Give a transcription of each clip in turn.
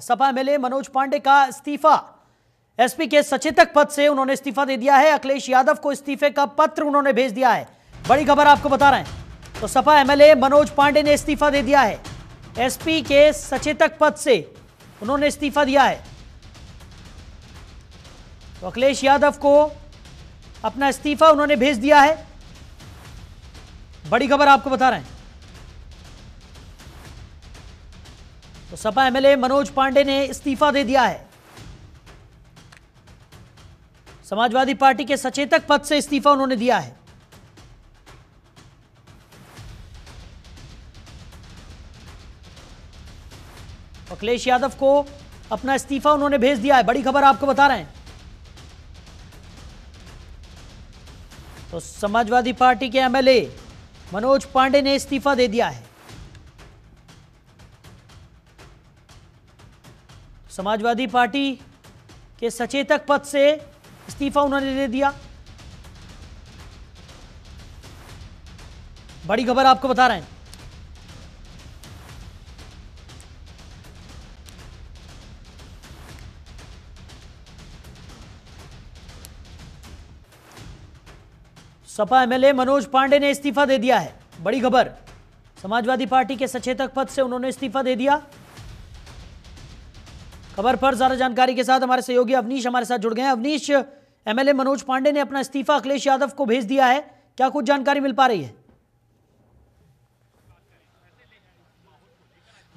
Sapa MLA Manoj Pandey का इस्तीफा SP के सचेतक पद से उन्होंने इस्तीफा दे दिया है अखिलेश यादव को इस्तीफे का पत्र उन्होंने भेज दिया है बड़ी खबर आपको बता रहे हैं तो सपा एमएलए मनोज पांडे ने इस्तीफा दे दिया है एसपी के सचेतक पद से उन्होंने इस्तीफा दिया है तो अखिलेश यादव को अपना इस्तीफा उन्होंने भेज दिया है बड़ी खबर आपको बता रहे हैं तो सपा एमएलए मनोज पांडे ने इस्तीफा दे दिया है समाजवादी पार्टी के सचेतक पद से इस्तीफा उन्होंने दिया है अखिलेश यादव को अपना इस्तीफा उन्होंने भेज दिया है बड़ी खबर आपको बता रहे हैं तो समाजवादी पार्टी के एमएलए मनोज पांडे ने इस्तीफा दे दिया है समाजवादी पार्टी के सचेतक पद से इस्तीफा उन्होंने दे दिया बड़ी खबर आपको बता रहे हैं सपा एमएलए मनोज पांडे ने इस्तीफा दे दिया है बड़ी खबर समाजवादी पार्टी के सचेतक पद से उन्होंने इस्तीफा दे दिया खबर पर ज्यादा जानकारी के साथ हमारे सहयोगी अवनीश हमारे साथ जुड़ गए हैं अवनीश एमएलए मनोज पांडे ने अपना इस्तीफा अखिलेश यादव को भेज दिया है क्या कुछ जानकारी मिल पा रही है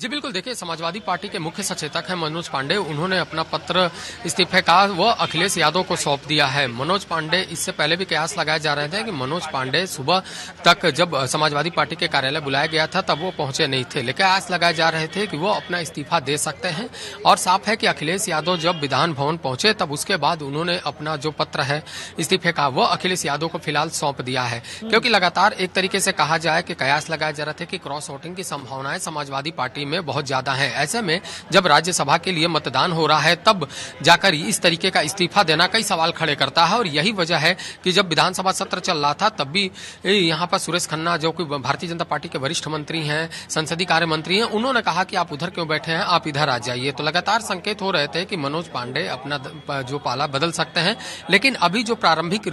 जी बिल्कुल देखिए समाजवादी पार्टी के मुख्य सचेतक हैं मनोज पांडे उन्होंने अपना पत्र इस्तीफे का वह अखिलेश यादव को सौंप दिया है मनोज पांडे इससे पहले भी कयास लगाए जा रहे थे कि मनोज पांडे सुबह तक जब समाजवादी पार्टी के कार्यालय बुलाया गया था तब वो पहुंचे नहीं थे लेकिन कयास लगाए जा रहे थे कि वो अपना इस्तीफा दे सकते हैं और साफ है कि अखिलेश यादव जब विधान भवन पहुंचे तब उसके बाद उन्होंने अपना जो पत्र है इस्तीफे का वह अखिलेश यादव को फिलहाल सौंप दिया है क्योंकि लगातार एक तरीके से कहा जाए कि कयास लगाए जा रहे थे कि क्रॉस वोटिंग की संभावनाएं समाजवादी पार्टी बीमारी में बहुत ज्यादा है ऐसे में जब राज्यसभा के लिए मतदान हो रहा है तब जाकर इस तरीके का इस्तीफा देना कई सवाल खड़े करता है और यही वजह है कि जब विधानसभा सत्र चल रहा था तब भी यहाँ पर सुरेश खन्ना जो कि भारतीय जनता पार्टी के वरिष्ठ मंत्री हैं संसदीय कार्य मंत्री हैं उन्होंने कहा कि आप उधर क्यों बैठे हैं आप इधर आ जाइए तो लगातार संकेत हो रहे थे कि मनोज पांडे अपना जो पाला बदल सकते हैं लेकिन अभी जो प्रारंभिक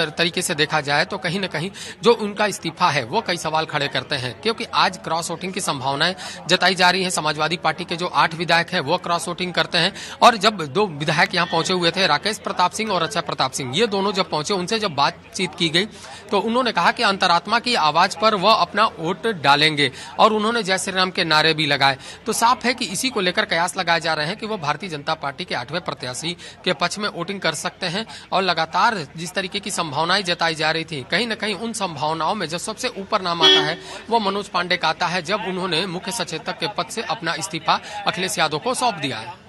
तरीके से देखा जाए तो कहीं ना कहीं जो उनका इस्तीफा है वो कई सवाल खड़े करते हैं क्योंकि आज क्रॉस वोटिंग की संभावनाएं जताई बताई जा रही है समाजवादी पार्टी के जो आठ विधायक हैं वो क्रॉस वोटिंग करते हैं और जब दो विधायक यहाँ पहुंचे हुए थे राकेश प्रताप सिंह और अच्छा प्रताप सिंह ये दोनों जब पहुंचे उनसे जब बातचीत की गई तो उन्होंने कहा कि अंतरात्मा की आवाज पर वह अपना वोट डालेंगे और उन्होंने जय श्री राम के नारे भी लगाए तो साफ है कि इसी को लेकर कयास लगाए जा रहे हैं कि वो भारतीय जनता पार्टी के आठवें प्रत्याशी के पक्ष में वोटिंग कर सकते हैं और लगातार जिस तरीके की संभावनाएं जताई जा रही थी कहीं ना कहीं उन संभावनाओं में जो सबसे ऊपर नाम आता है वो मनोज पांडे का आता है जब उन्होंने मुख्य सचेतक के पद से अपना इस्तीफा अखिलेश यादव को सौंप दिया है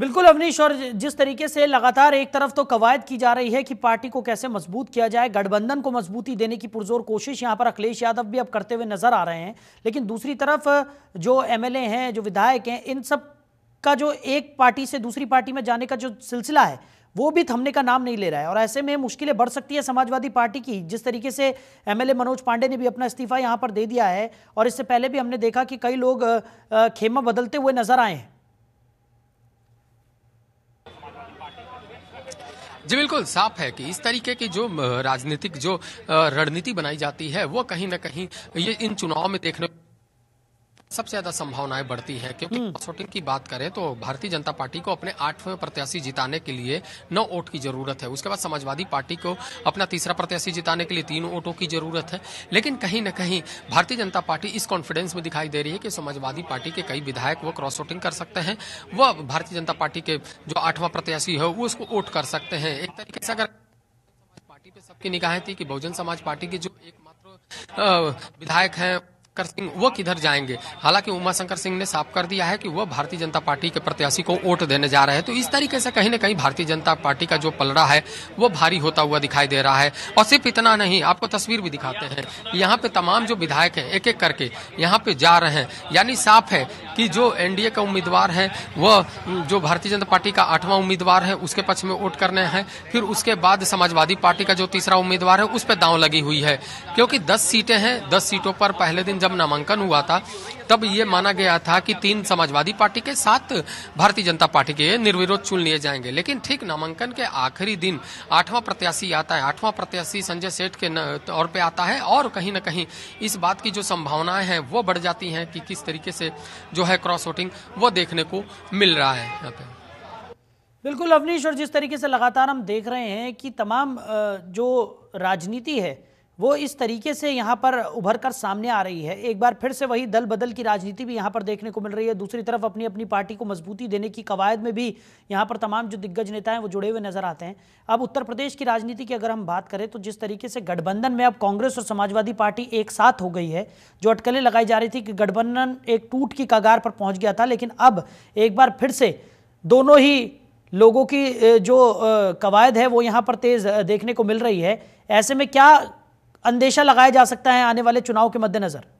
बिल्कुल अवनीश और जिस तरीके से लगातार एक तरफ तो कवायद की जा रही है कि पार्टी को कैसे मजबूत किया जाए गठबंधन को मजबूती देने की पुरजोर कोशिश यहां पर अखिलेश यादव भी अब करते हुए नजर आ रहे हैं लेकिन दूसरी तरफ जो एमएलए हैं जो विधायक हैं इन सब का जो एक पार्टी से दूसरी पार्टी में जाने का जो सिलसिला है वो भी थमने का नाम नहीं ले रहा है और ऐसे में मुश्किलें बढ़ सकती है समाजवादी पार्टी की जिस तरीके से एमएलए मनोज पांडे ने भी अपना इस्तीफा यहां पर दे दिया है और इससे पहले भी हमने देखा कि कई लोग खेमा बदलते हुए नजर आए हैं जी बिल्कुल साफ है कि इस तरीके की जो राजनीतिक जो रणनीति बनाई जाती है वो कहीं ना कहीं ये इन चुनाव में देखने सबसे ज्यादा संभावनाएं बढ़ती है क्योंकि हम्म। कसौटी की बात करें तो भारतीय जनता पार्टी को अपने आठवें प्रत्याशी जिताने के लिए नौ वोट की जरूरत है उसके बाद समाजवादी पार्टी को अपना तीसरा प्रत्याशी जिताने के लिए तीन वोटों की जरूरत है लेकिन कहीं न कहीं भारतीय जनता पार्टी इस कॉन्फिडेंस में दिखाई दे रही है कि समाजवादी पार्टी के कई विधायक वो क्रॉस वोटिंग कर सकते हैं वह भारतीय जनता पार्टी के जो आठवां प्रत्याशी है वो उसको वोट कर सकते हैं एक तरीके से अगर पार्टी पे सबकी निगाहें थी कि बहुजन समाज पार्टी के जो एकमात्र विधायक हैं शंकर सिंह वो किधर जाएंगे हालांकि उमा शंकर सिंह ने साफ कर दिया है कि वह भारतीय जनता पार्टी के प्रत्याशी को वोट देने जा रहे हैं तो इस तरीके से कहीं ना कहीं भारतीय जनता पार्टी का जो पलड़ा है वो भारी होता हुआ दिखाई दे रहा है और सिर्फ इतना नहीं आपको तस्वीर भी दिखाते हैं यहाँ पे तमाम जो विधायक है एक एक करके यहाँ पे जा रहे हैं यानी साफ है कि जो एनडीए का उम्मीदवार है वह जो भारतीय जनता पार्टी का आठवां उम्मीदवार है उसके पक्ष में वोट करने हैं फिर उसके बाद समाजवादी पार्टी का जो तीसरा उम्मीदवार है उस पर दांव लगी हुई है क्योंकि दस सीटें हैं दस सीटों पर पहले दिन जब जब नामांकन हुआ था तब ये माना गया था कि तीन समाजवादी पार्टी के साथ भारतीय जनता पार्टी के निर्विरोध चुन लिए जाएंगे लेकिन ठीक नामांकन के आखिरी दिन आठवां प्रत्याशी आता है आठवां प्रत्याशी संजय सेठ के तौर पे आता है और कहीं ना कहीं इस बात की जो संभावनाएं हैं वो बढ़ जाती हैं कि किस तरीके से जो है क्रॉस वोटिंग वो देखने को मिल रहा है यहाँ पे बिल्कुल अवनीश और जिस तरीके से लगातार हम देख रहे हैं कि तमाम जो राजनीति है वो इस तरीके से यहाँ पर उभर कर सामने आ रही है एक बार फिर से वही दल बदल की राजनीति भी यहाँ पर देखने को मिल रही है दूसरी तरफ अपनी अपनी पार्टी को मजबूती देने की कवायद में भी यहाँ पर तमाम जो दिग्गज नेता हैं वो जुड़े हुए नजर आते हैं अब उत्तर प्रदेश की राजनीति की अगर हम बात करें तो जिस तरीके से गठबंधन में अब कांग्रेस और समाजवादी पार्टी एक साथ हो गई है जो अटकलें लगाई जा रही थी कि गठबंधन एक टूट की कगार पर पहुँच गया था लेकिन अब एक बार फिर से दोनों ही लोगों की जो कवायद है वो यहाँ पर तेज़ देखने को मिल रही है ऐसे में क्या अंदेशा लगाया जा सकता है आने वाले चुनाव के मद्देनज़र